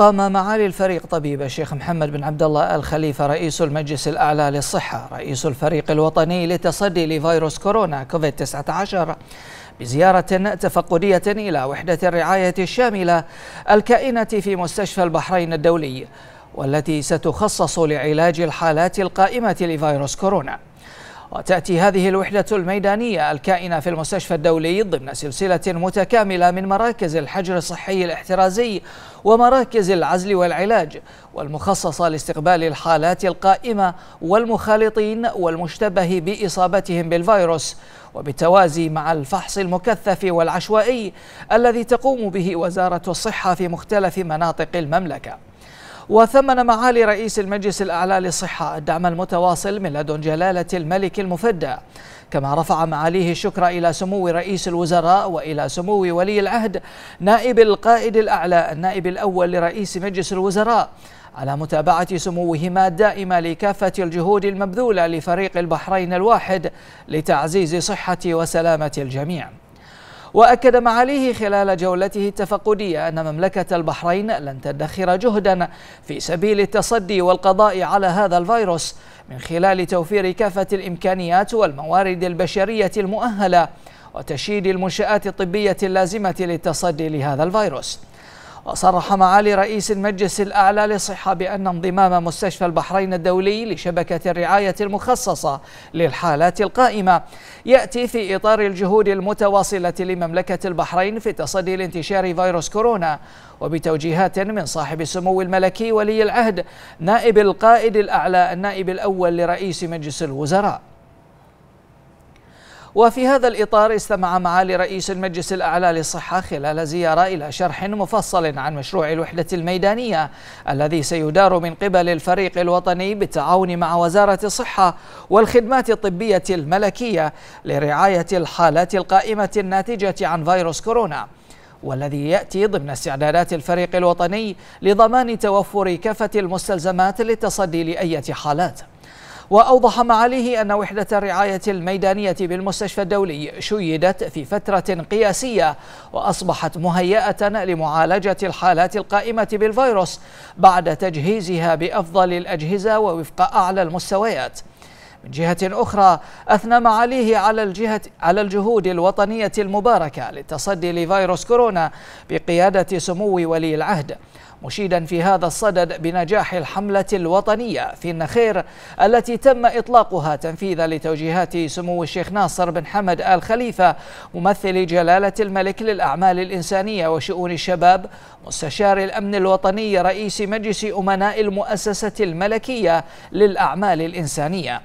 قام معالي الفريق طبيب الشيخ محمد بن عبد الله الخليفة رئيس المجلس الأعلى للصحة رئيس الفريق الوطني للتصدي لفيروس كورونا كوفيد 19 بزيارة تفقدية إلى وحدة الرعاية الشاملة الكائنة في مستشفى البحرين الدولي والتي ستخصص لعلاج الحالات القائمة لفيروس كورونا وتأتي هذه الوحدة الميدانية الكائنة في المستشفى الدولي ضمن سلسلة متكاملة من مراكز الحجر الصحي الاحترازي ومراكز العزل والعلاج والمخصصة لاستقبال الحالات القائمة والمخالطين والمشتبه بإصابتهم بالفيروس وبالتوازي مع الفحص المكثف والعشوائي الذي تقوم به وزارة الصحة في مختلف مناطق المملكة وثمن معالي رئيس المجلس الأعلى للصحة الدعم المتواصل من لدن جلالة الملك المفدى كما رفع معاليه الشكر إلى سمو رئيس الوزراء وإلى سمو ولي العهد نائب القائد الأعلى النائب الأول لرئيس مجلس الوزراء على متابعة سموهما الدائمة لكافة الجهود المبذولة لفريق البحرين الواحد لتعزيز صحة وسلامة الجميع وأكد معاليه خلال جولته التفقدية أن مملكة البحرين لن تدخر جهدا في سبيل التصدي والقضاء على هذا الفيروس من خلال توفير كافة الإمكانيات والموارد البشرية المؤهلة وتشييد المنشآت الطبية اللازمة للتصدي لهذا الفيروس وصرح معالي رئيس المجلس الأعلى للصحة بأن انضمام مستشفى البحرين الدولي لشبكة الرعاية المخصصة للحالات القائمة يأتي في إطار الجهود المتواصلة لمملكة البحرين في تصدي لانتشار فيروس كورونا وبتوجيهات من صاحب السمو الملكي ولي العهد نائب القائد الأعلى النائب الأول لرئيس مجلس الوزراء وفي هذا الإطار استمع معالي رئيس المجلس الأعلى للصحة خلال زيارة إلى شرح مفصل عن مشروع الوحدة الميدانية الذي سيدار من قبل الفريق الوطني بالتعاون مع وزارة الصحة والخدمات الطبية الملكية لرعاية الحالات القائمة الناتجة عن فيروس كورونا والذي يأتي ضمن استعدادات الفريق الوطني لضمان توفر كافة المستلزمات للتصدي لأية حالات وأوضح معاليه أن وحدة الرعاية الميدانية بالمستشفى الدولي شيدت في فترة قياسية وأصبحت مهيئة لمعالجة الحالات القائمة بالفيروس بعد تجهيزها بأفضل الأجهزة ووفق أعلى المستويات من جهة أخرى أثنى معاليه على الجهة على الجهود الوطنية المباركة للتصدي لفيروس كورونا بقيادة سمو ولي العهد مشيدا في هذا الصدد بنجاح الحملة الوطنية في النخير التي تم إطلاقها تنفيذا لتوجيهات سمو الشيخ ناصر بن حمد آل خليفة ممثل جلالة الملك للأعمال الإنسانية وشؤون الشباب مستشار الأمن الوطني رئيس مجلس أمناء المؤسسة الملكية للأعمال الإنسانية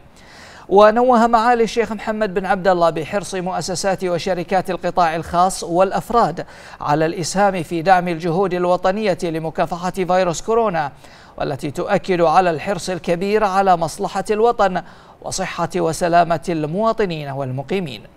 ونوه معالي الشيخ محمد بن عبد الله بحرص مؤسسات وشركات القطاع الخاص والأفراد على الإسهام في دعم الجهود الوطنية لمكافحة فيروس كورونا والتي تؤكد على الحرص الكبير على مصلحة الوطن وصحة وسلامة المواطنين والمقيمين